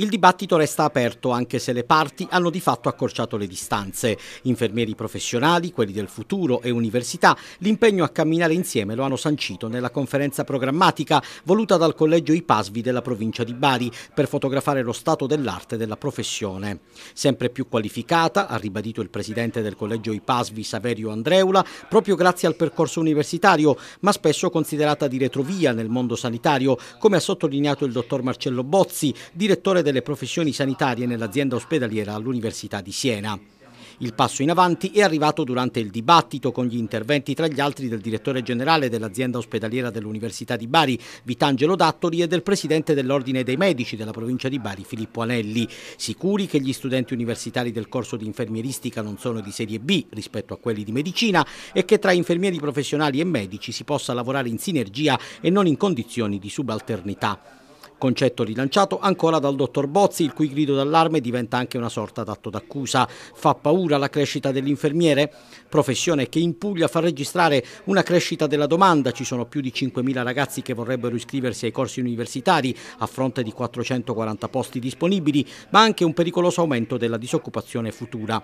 Il dibattito resta aperto anche se le parti hanno di fatto accorciato le distanze. Infermieri professionali, quelli del futuro e università, l'impegno a camminare insieme lo hanno sancito nella conferenza programmatica voluta dal Collegio IPASVI della provincia di Bari per fotografare lo stato dell'arte della professione. Sempre più qualificata, ha ribadito il presidente del Collegio IPASVI Saverio Andreula, proprio grazie al percorso universitario, ma spesso considerata di retrovia nel mondo sanitario, come ha sottolineato il dottor Marcello Bozzi, direttore del delle professioni sanitarie nell'azienda ospedaliera all'Università di Siena. Il passo in avanti è arrivato durante il dibattito con gli interventi tra gli altri del direttore generale dell'azienda ospedaliera dell'Università di Bari, Vitangelo Dattori, e del presidente dell'Ordine dei Medici della provincia di Bari, Filippo Anelli, sicuri che gli studenti universitari del corso di infermieristica non sono di serie B rispetto a quelli di medicina e che tra infermieri professionali e medici si possa lavorare in sinergia e non in condizioni di subalternità concetto rilanciato ancora dal dottor Bozzi, il cui grido d'allarme diventa anche una sorta d'atto d'accusa. Fa paura la crescita dell'infermiere? Professione che in Puglia fa registrare una crescita della domanda, ci sono più di 5.000 ragazzi che vorrebbero iscriversi ai corsi universitari a fronte di 440 posti disponibili, ma anche un pericoloso aumento della disoccupazione futura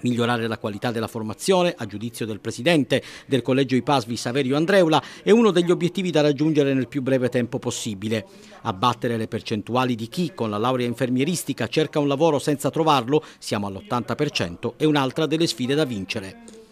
migliorare la qualità della formazione, a giudizio del presidente del collegio IPASVI Saverio Andreula, è uno degli obiettivi da raggiungere nel più breve tempo possibile. Abbattere le percentuali di chi con la laurea infermieristica cerca un lavoro senza trovarlo, siamo all'80%, è un'altra delle sfide da vincere.